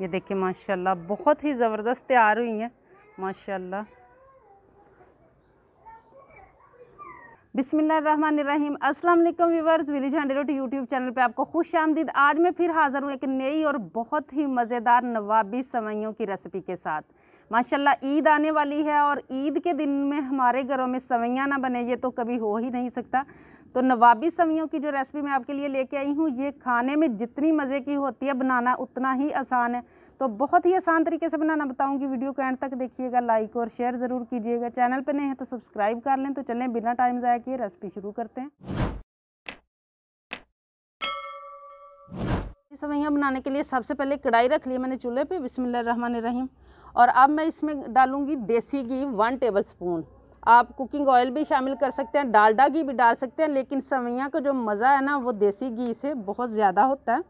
ये देखिए माशाल्लाह बहुत ही ज़बरदस्त तैयार हुई हैं माशाल्लाह बिसमीम अस्सलाम वालेकुम व्यूवर्स विली झंडे रोटी यूट्यूब चैनल पे आपको खुश आमदीद आज मैं फिर हाज़र हूँ एक नई और बहुत ही मज़ेदार नवाबी सवैयों की रेसिपी के साथ माशाल्लाह ईद आने वाली है और ईद के दिन में हमारे घरों में सवैयाँ ना बने ये तो कभी हो ही नहीं सकता तो नवाबी सवैयों की जो रेसिपी मैं आपके लिए लेके आई हूँ ये खाने में जितनी मज़े की होती है बनाना उतना ही आसान है तो बहुत ही आसान तरीके से बनाना बताऊंगी वीडियो को एंड तक देखिएगा लाइक और शेयर ज़रूर कीजिएगा चैनल पर नहीं है तो सब्सक्राइब कर लें तो चलें बिना टाइम ज़ाया किए रेसिपी शुरू करते हैं सवैयाँ बनाने के लिए सबसे पहले कढ़ाई रख ली मैंने चूल्हे पे बिस्मिल्लाह रहमान रहीम और अब मैं इसमें डालूँगी देसी घी वन टेबल स्पून आप कुकिंग ऑयल भी शामिल कर सकते हैं डालडा घी भी डाल सकते हैं लेकिन सवैयाँ का जो मज़ा है ना वो देसी घी से बहुत ज़्यादा होता है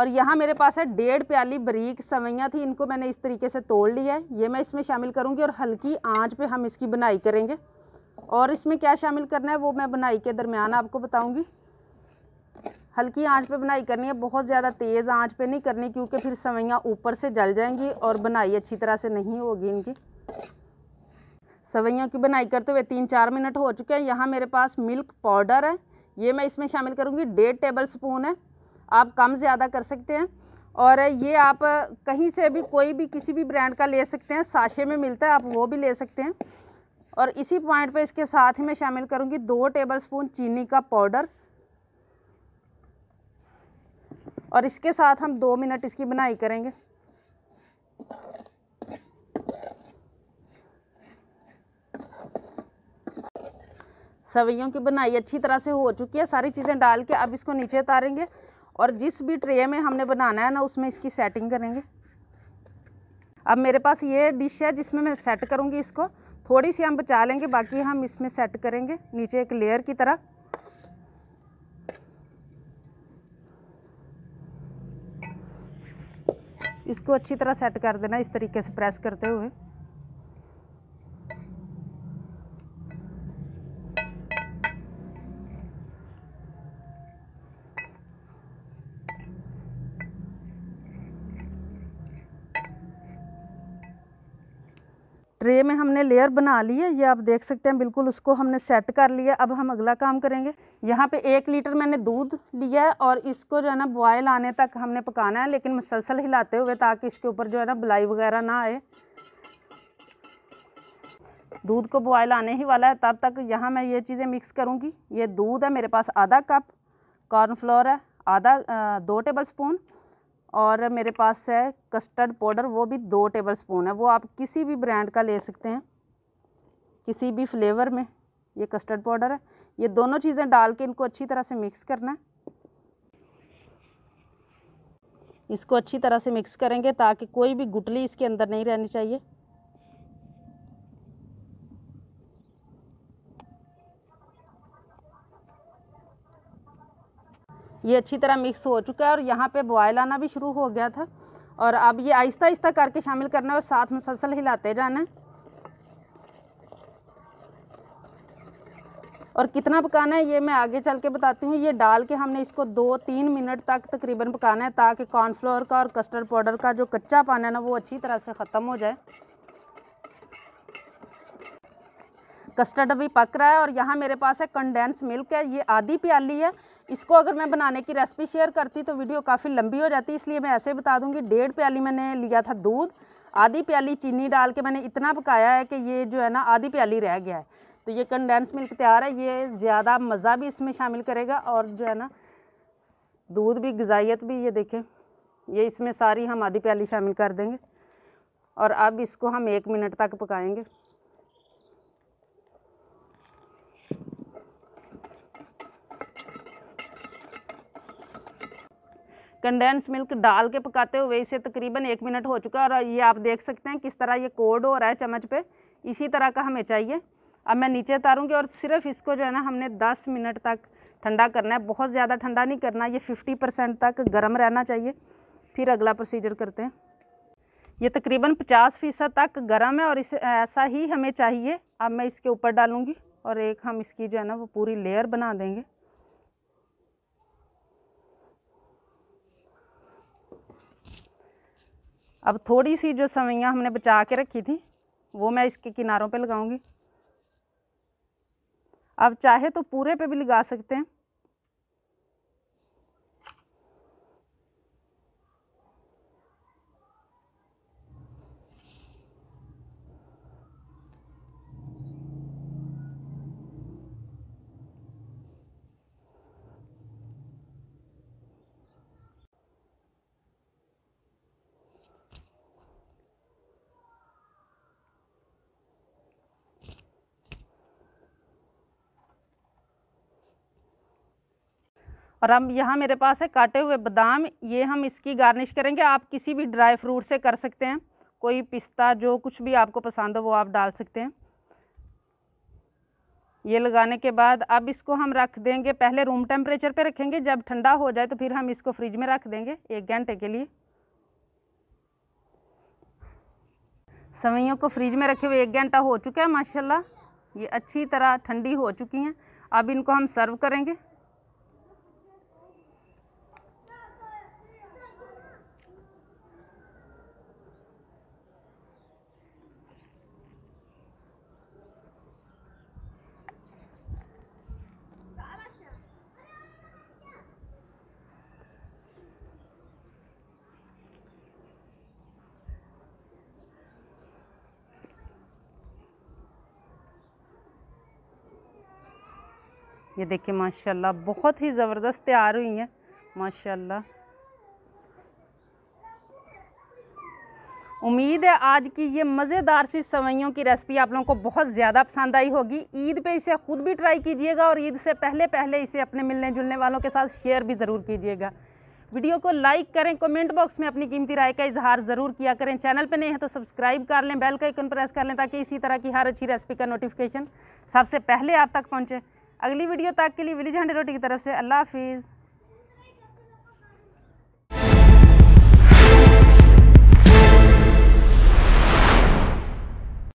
और यहाँ मेरे पास है डेढ़ प्याली बरीक सवैयाँ थी इनको मैंने इस तरीके से तोड़ लिया है ये मैं इसमें शामिल करूँगी और हल्की आँच पर हम इसकी बनाई करेंगे और इसमें क्या शामिल करना है वो मैं बनाई के दरमियान आपको बताऊँगी हल्की आंच पे बनाई करनी है बहुत ज़्यादा तेज़ आंच पे नहीं करनी क्योंकि फिर सवैयाँ ऊपर से जल जाएंगी और बनाई अच्छी तरह से नहीं होगी इनकी सवैयों की बनाई करते हुए तीन चार मिनट हो चुके हैं यहाँ मेरे पास मिल्क पाउडर है ये मैं इसमें शामिल करूँगी डेढ़ टेबल स्पून है आप कम ज़्यादा कर सकते हैं और ये आप कहीं से भी कोई भी किसी भी ब्रांड का ले सकते हैं साशे में मिलता है आप वो भी ले सकते हैं और इसी पॉइंट पे इसके साथ ही मैं शामिल करूँगी दो टेबलस्पून चीनी का पाउडर और इसके साथ हम दो मिनट इसकी बनाई करेंगे सवैयों की बनाई अच्छी तरह से हो चुकी है सारी चीज़ें डाल के अब इसको नीचे उतारेंगे और जिस भी ट्रे में हमने बनाना है ना उसमें इसकी सेटिंग करेंगे अब मेरे पास ये डिश है जिसमें मैं सेट करूँगी इसको थोड़ी सी हम बचा लेंगे बाकी हम इसमें सेट करेंगे नीचे एक लेयर की तरह इसको अच्छी तरह सेट कर देना इस तरीके से प्रेस करते हुए ट्रे में हमने लेयर बना ली है ये आप देख सकते हैं बिल्कुल उसको हमने सेट कर लिया अब हम अगला काम करेंगे यहाँ पे एक लीटर मैंने दूध लिया है और इसको जो है ना बॉयल आने तक हमने पकाना है लेकिन मसलसल हिलाते हुए ताकि इसके ऊपर जो है ना बलाई वगैरह ना आए दूध को बॉयल आने ही वाला है तब तक यहाँ मैं ये चीज़ें मिक्स करूँगी ये दूध है मेरे पास आधा कप कॉर्नफ्लोर है आधा दो टेबल स्पून और मेरे पास है कस्टर्ड पाउडर वो भी दो टेबल स्पून है वो आप किसी भी ब्रांड का ले सकते हैं किसी भी फ्लेवर में ये कस्टर्ड पाउडर है ये दोनों चीज़ें डाल के इनको अच्छी तरह से मिक्स करना है इसको अच्छी तरह से मिक्स करेंगे ताकि कोई भी गुटली इसके अंदर नहीं रहनी चाहिए ये अच्छी तरह मिक्स हो चुका है और यहाँ पे बॉयल आना भी शुरू हो गया था और अब ये आहिस्ता आहिस्ता करके शामिल करना है और साथ मुसलसल हिलाते जाना है और कितना पकाना है ये मैं आगे चल के बताती हूँ ये डाल के हमने इसको दो तीन मिनट तक तकरीबन पकाना है ताकि कॉर्नफ्लोर का और कस्टर्ड पाउडर का जो कच्चा पाना है ना वो अच्छी तरह से ख़त्म हो जाए कस्टर्ड अभी पक रहा है और यहाँ मेरे पास है कंडेंस मिल्क है ये आधी प्याली है इसको अगर मैं बनाने की रेसिपी शेयर करती तो वीडियो काफ़ी लंबी हो जाती इसलिए मैं ऐसे बता दूंगी डेढ़ प्याली मैंने लिया था दूध आधी प्याली चीनी डाल के मैंने इतना पकाया है कि ये जो है ना आधी प्याली रह गया है तो ये कंडेंस मिल्क तैयार है ये ज़्यादा मज़ा भी इसमें शामिल करेगा और जो है ना दूध भी गजाइत भी ये देखें ये इसमें सारी हम आधी प्याली शामिल कर देंगे और अब इसको हम एक मिनट तक पकाएंगे कंडेंस मिल्क डाल के पकाते हुए इसे तकरीबन एक मिनट हो चुका है और ये आप देख सकते हैं किस तरह ये कोड हो रहा है चम्मच पे इसी तरह का हमें चाहिए अब मैं नीचे उतारूँगी और सिर्फ इसको जो है ना हमने दस मिनट तक ठंडा करना है बहुत ज़्यादा ठंडा नहीं करना ये फिफ्टी परसेंट तक गर्म रहना चाहिए फिर अगला प्रोसीजर करते हैं ये तकरीबन पचास फ़ीसद तक गर्म है और इसे ऐसा ही हमें चाहिए अब मैं इसके ऊपर डालूँगी और एक हम इसकी जो है ना वो पूरी लेयर बना देंगे अब थोड़ी सी जो सवैयाँ हमने बचा के रखी थी वो मैं इसके किनारों पे लगाऊंगी अब चाहे तो पूरे पे भी लगा सकते हैं और हम यहाँ मेरे पास है काटे हुए बादाम ये हम इसकी गार्निश करेंगे आप किसी भी ड्राई फ्रूट से कर सकते हैं कोई पिस्ता जो कुछ भी आपको पसंद हो वो आप डाल सकते हैं ये लगाने के बाद अब इसको हम रख देंगे पहले रूम टेम्परेचर पे रखेंगे जब ठंडा हो जाए तो फिर हम इसको फ्रिज में रख देंगे एक घंटे के लिए सवैयों को फ्रिज में रखे हुए एक घंटा हो चुका है माशाल्लाह ये अच्छी तरह ठंडी हो चुकी हैं अब इनको हम सर्व करेंगे ये देखिए माशाल्लाह बहुत ही ज़बरदस्त तैयार हुई हैं माशाल्लाह उम्मीद है आज की ये मज़ेदार सी सवैयों की रेसिपी आप लोगों को बहुत ज़्यादा पसंद आई होगी ईद पे इसे ख़ुद भी ट्राई कीजिएगा और ईद से पहले पहले इसे अपने मिलने जुलने वालों के साथ शेयर भी ज़रूर कीजिएगा वीडियो को लाइक करें कमेंट बॉक्स में अपनी कीमती राय का इजहार ज़रूर किया करें चैनल पर नहीं है तो सब्सक्राइब कर लें बेल का आइकन प्रेस कर लें ताकि इसी तरह की हर अच्छी रेसिपी का नोटिफिकेशन सबसे पहले आप तक पहुँचे अगली वीडियो तक के लिए विली झंडे रोटी की तरफ से अल्लाह हाफिज़